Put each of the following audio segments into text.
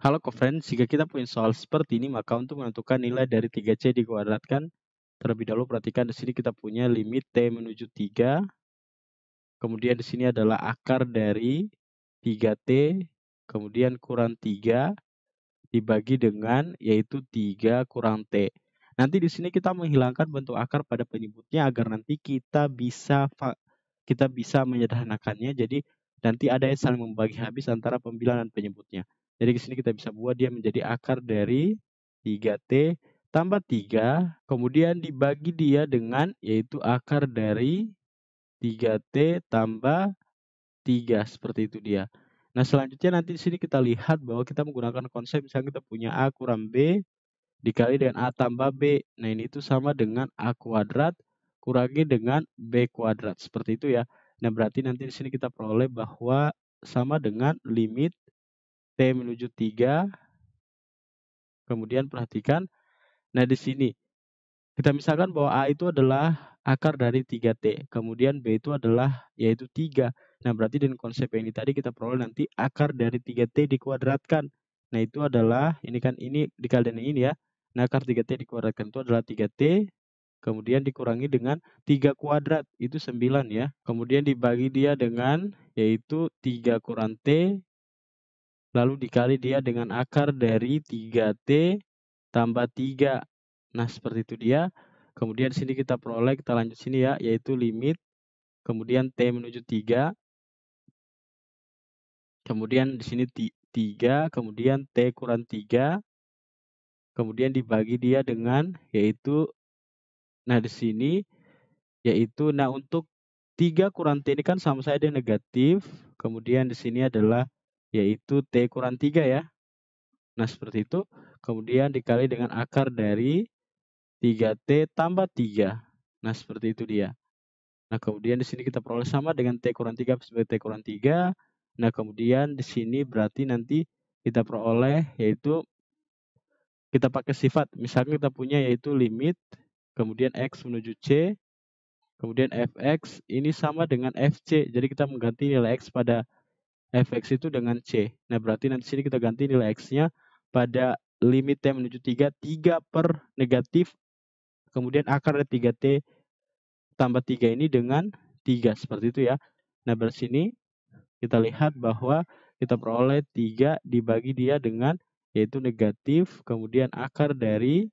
Halo friends, jika kita punya soal seperti ini, maka untuk menentukan nilai dari 3C dikuadratkan, terlebih dahulu perhatikan di sini kita punya limit T menuju 3, kemudian di sini adalah akar dari 3T, kemudian kurang 3, dibagi dengan yaitu 3 kurang T. Nanti di sini kita menghilangkan bentuk akar pada penyebutnya agar nanti kita bisa kita bisa menyederhanakannya, jadi nanti ada yang saling membagi habis antara pembilang dan penyebutnya. Jadi di sini kita bisa buat dia menjadi akar dari 3T tambah 3, kemudian dibagi dia dengan yaitu akar dari 3T tambah 3, seperti itu dia. Nah selanjutnya nanti di sini kita lihat bahwa kita menggunakan konsep misalnya kita punya A kurang B dikali dengan A tambah B. Nah ini itu sama dengan A kuadrat kurangi dengan B kuadrat, seperti itu ya. Nah berarti nanti di sini kita peroleh bahwa sama dengan limit menuju 3. Kemudian perhatikan. Nah, di sini kita misalkan bahwa A itu adalah akar dari 3T. Kemudian B itu adalah yaitu 3. Nah, berarti dengan konsep yang ini tadi kita peroleh nanti akar dari 3T dikuadratkan. Nah, itu adalah ini kan ini dikali dengan ini ya. Nah, akar 3T dikuadratkan itu adalah 3T kemudian dikurangi dengan 3 kuadrat, itu 9 ya. Kemudian dibagi dia dengan yaitu 3 kurang T, lalu dikali dia dengan akar dari 3T tambah 3. Nah, seperti itu dia. Kemudian sini kita peroleh, kita lanjut sini ya, yaitu limit. Kemudian T menuju 3. Kemudian di sini 3, kemudian T kurang 3. Kemudian dibagi dia dengan yaitu, nah di sini, yaitu, nah untuk 3 kurang T ini kan sama saja negatif. Kemudian di sini adalah yaitu T kurang 3 ya. Nah, seperti itu. Kemudian dikali dengan akar dari 3T tambah 3. Nah, seperti itu dia. Nah, kemudian di sini kita peroleh sama dengan T kurang 3 sebagai T kurang 3. Nah, kemudian di sini berarti nanti kita peroleh yaitu kita pakai sifat. Misalnya kita punya yaitu limit, kemudian X menuju C, kemudian fx ini sama dengan fc jadi kita mengganti nilai x pada fx itu dengan C. Nah, berarti nanti sini kita ganti nilai x-nya pada limit t menuju 3, 3 per negatif, kemudian akar dari 3t tambah 3 ini dengan 3, seperti itu ya. Nah, dari sini kita lihat bahwa kita peroleh 3 dibagi dia dengan yaitu negatif, kemudian akar dari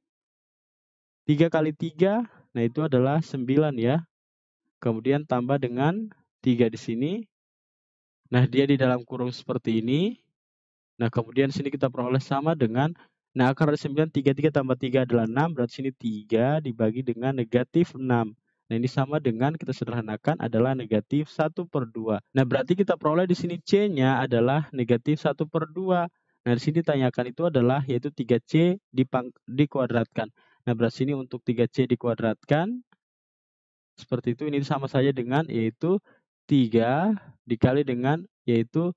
3 kali 3, nah itu adalah 9 ya. Kemudian tambah dengan 3 di sini, Nah, dia di dalam kurung seperti ini. Nah, kemudian sini kita peroleh sama dengan Nah, akar dari 9, 3, 3 tambah 3 adalah 6. Berarti sini 3 dibagi dengan negatif 6. Nah, ini sama dengan kita sederhanakan adalah negatif 1 per 2. Nah, berarti kita peroleh di sini C-nya adalah negatif 1 per 2. Nah, di sini ditanyakan itu adalah yaitu 3C dipang, dikuadratkan. Nah, berarti sini untuk 3C dikuadratkan. Seperti itu, ini sama saja dengan yaitu 3 dikali dengan yaitu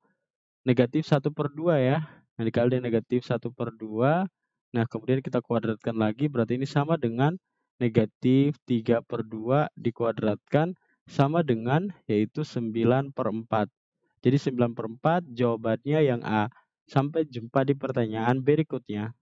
negatif 1 per 2 ya. Nah, dikali dengan negatif 1 per 2. Nah, kemudian kita kuadratkan lagi, berarti ini sama dengan negatif 3 per 2 dikuadratkan sama dengan yaitu 9 per 4. Jadi 9 per 4 jawabannya yang A. Sampai jumpa di pertanyaan berikutnya.